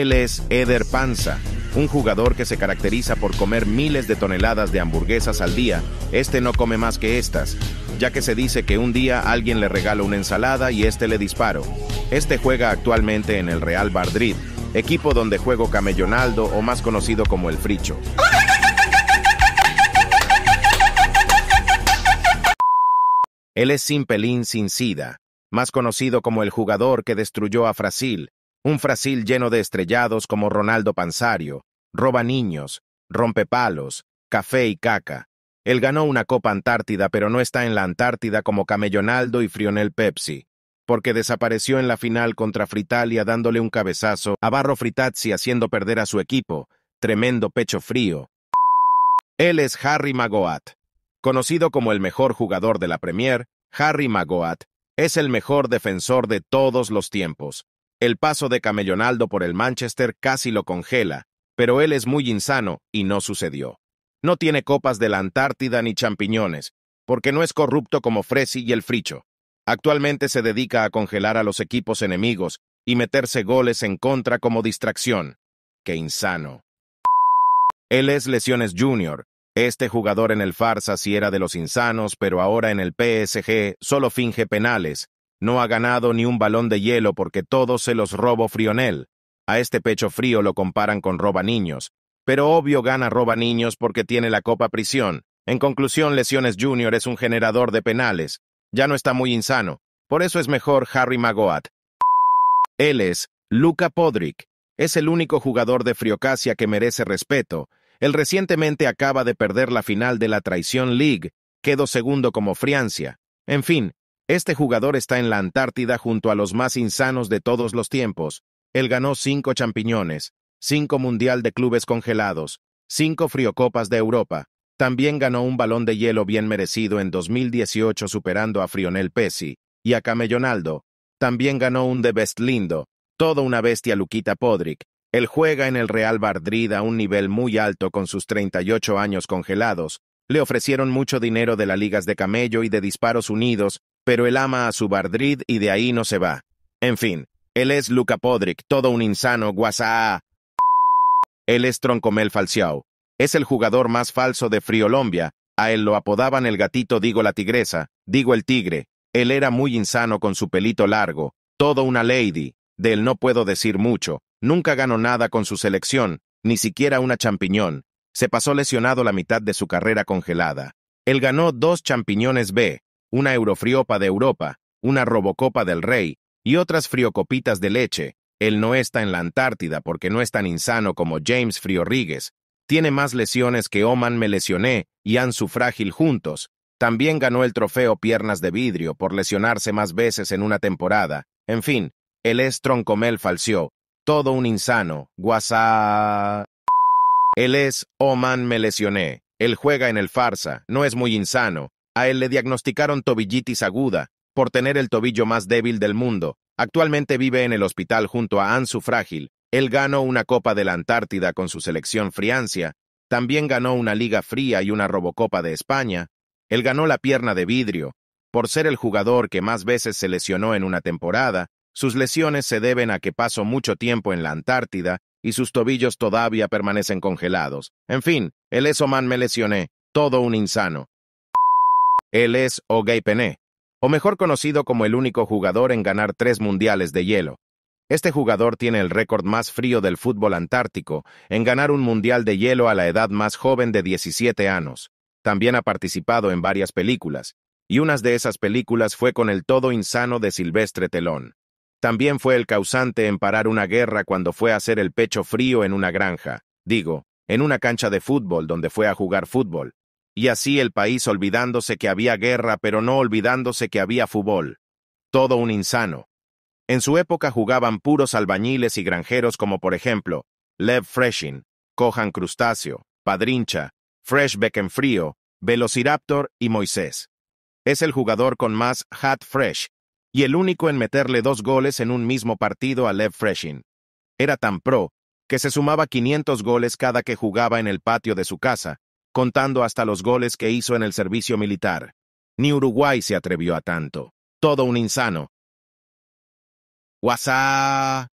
Él es Eder Panza, un jugador que se caracteriza por comer miles de toneladas de hamburguesas al día. Este no come más que estas, ya que se dice que un día alguien le regala una ensalada y este le disparo. Este juega actualmente en el Real Madrid, equipo donde juego Camellonaldo o más conocido como el Fricho. Él es Simpelín Sin Sida, más conocido como el jugador que destruyó a Frasil un frasil lleno de estrellados como Ronaldo Panzario, roba niños, rompe palos, café y caca. Él ganó una Copa Antártida, pero no está en la Antártida como Camellonaldo y Frionel Pepsi, porque desapareció en la final contra Fritalia dándole un cabezazo a Barro Fritazzi haciendo perder a su equipo, tremendo pecho frío. Él es Harry Magoat. Conocido como el mejor jugador de la Premier, Harry Magoat es el mejor defensor de todos los tiempos. El paso de Camellonaldo por el Manchester casi lo congela, pero él es muy insano y no sucedió. No tiene copas de la Antártida ni champiñones, porque no es corrupto como Fresi y el Fricho. Actualmente se dedica a congelar a los equipos enemigos y meterse goles en contra como distracción. ¡Qué insano! Él es Lesiones Junior. Este jugador en el Farsa sí era de los insanos, pero ahora en el PSG solo finge penales, no ha ganado ni un balón de hielo porque todos se los robo Frionel. A este pecho frío lo comparan con roba niños. Pero obvio gana roba niños porque tiene la copa prisión. En conclusión, Lesiones Junior es un generador de penales. Ya no está muy insano. Por eso es mejor Harry Magoat. Él es Luca Podrick. Es el único jugador de Friocasia que merece respeto. Él recientemente acaba de perder la final de la Traición League. Quedó segundo como Friancia. En fin, este jugador está en la Antártida junto a los más insanos de todos los tiempos. Él ganó cinco champiñones, cinco Mundial de Clubes Congelados, cinco Friocopas de Europa. También ganó un balón de hielo bien merecido en 2018 superando a Frionel Pesci y a Camellonaldo. También ganó un de Best Lindo, toda una bestia Luquita Podrick. Él juega en el Real Madrid a un nivel muy alto con sus 38 años congelados. Le ofrecieron mucho dinero de las ligas de camello y de disparos unidos pero él ama a su Bardrid y de ahí no se va. En fin, él es Luca Podrick, todo un insano, guasa. Ah. Él es Troncomel Falciao. Es el jugador más falso de Friolombia. A él lo apodaban el gatito, digo la tigresa, digo el tigre. Él era muy insano con su pelito largo, todo una lady. De él no puedo decir mucho. Nunca ganó nada con su selección, ni siquiera una champiñón. Se pasó lesionado la mitad de su carrera congelada. Él ganó dos champiñones B, una Eurofriopa de Europa, una Robocopa del Rey y otras friocopitas de leche, él no está en la Antártida porque no es tan insano como James Friorrigues. Tiene más lesiones que Oman me lesioné y Ansu Frágil juntos. También ganó el trofeo Piernas de Vidrio por lesionarse más veces en una temporada. En fin, él es Troncomel Falció. Todo un insano. Guasa... Él es Oman me lesioné. Él juega en el farsa. No es muy insano. A él le diagnosticaron tobillitis aguda, por tener el tobillo más débil del mundo. Actualmente vive en el hospital junto a Ansu Frágil. Él ganó una Copa de la Antártida con su selección Friancia. También ganó una Liga Fría y una Robocopa de España. Él ganó la pierna de vidrio. Por ser el jugador que más veces se lesionó en una temporada, sus lesiones se deben a que pasó mucho tiempo en la Antártida y sus tobillos todavía permanecen congelados. En fin, el eso me lesioné, todo un insano. Él es gay Pené, o mejor conocido como el único jugador en ganar tres mundiales de hielo. Este jugador tiene el récord más frío del fútbol antártico en ganar un mundial de hielo a la edad más joven de 17 años. También ha participado en varias películas, y una de esas películas fue con El todo insano de Silvestre Telón. También fue el causante en parar una guerra cuando fue a hacer el pecho frío en una granja, digo, en una cancha de fútbol donde fue a jugar fútbol, y así el país olvidándose que había guerra pero no olvidándose que había fútbol. Todo un insano. En su época jugaban puros albañiles y granjeros como por ejemplo, Lev Freshing, Cohan Crustáceo, Padrincha, Fresh Beckenfrío, Velociraptor y Moisés. Es el jugador con más hat fresh y el único en meterle dos goles en un mismo partido a Lev Freshin. Era tan pro que se sumaba 500 goles cada que jugaba en el patio de su casa, contando hasta los goles que hizo en el servicio militar. Ni Uruguay se atrevió a tanto. Todo un insano. WhatsApp.